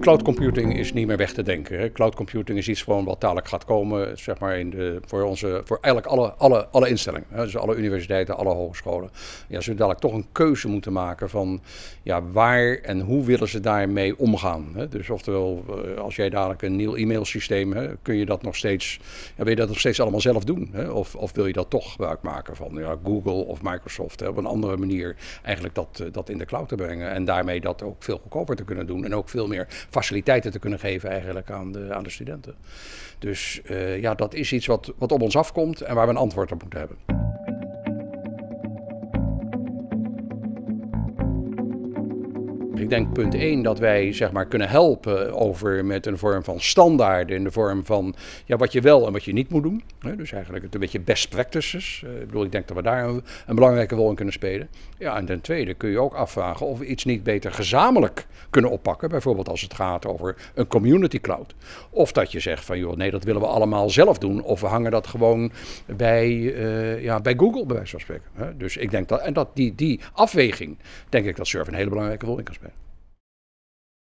Cloud computing is niet meer weg te denken. Hè. Cloud computing is iets gewoon wat dadelijk gaat komen, zeg maar, in de, voor, onze, voor eigenlijk alle, alle, alle instellingen. Hè. Dus alle universiteiten, alle hogescholen. Ja, ze dadelijk toch een keuze moeten maken van ja, waar en hoe willen ze daarmee omgaan. Hè. Dus oftewel, eh, als jij dadelijk een nieuw e-mailsysteem, hè, kun je dat nog steeds, ja, wil je dat nog steeds allemaal zelf doen? Hè? Of, of wil je dat toch gebruik maken van ja, Google of Microsoft hè, op een andere manier eigenlijk dat, eh, dat in de cloud te brengen en daarmee dat ook veel goedkoper te kunnen doen en ook veel meer faciliteiten te kunnen geven eigenlijk aan de, aan de studenten. Dus eh, ja, dat is iets wat, wat op ons afkomt en waar we een antwoord op moeten hebben. Ik denk punt 1 dat wij zeg maar, kunnen helpen over met een vorm van standaarden, in de vorm van ja, wat je wel en wat je niet moet doen. Dus eigenlijk een beetje best practices. Eh, ik bedoel, ik denk dat we daar een, belangrijke rol in kunnen spelen. Ja, en ten tweede kun je ook afvragen of we iets niet beter gezamenlijk kunnen oppakken. Bijvoorbeeld als het gaat over een community cloud. Of dat je zegt van joh, nee, dat willen we allemaal zelf doen. Of we hangen dat gewoon bij, eh, ja, bij Google, bij wijze van spreken. Dus ik denk dat, en dat die, die afweging, denk ik dat Surf een hele belangrijke rol in kan spelen.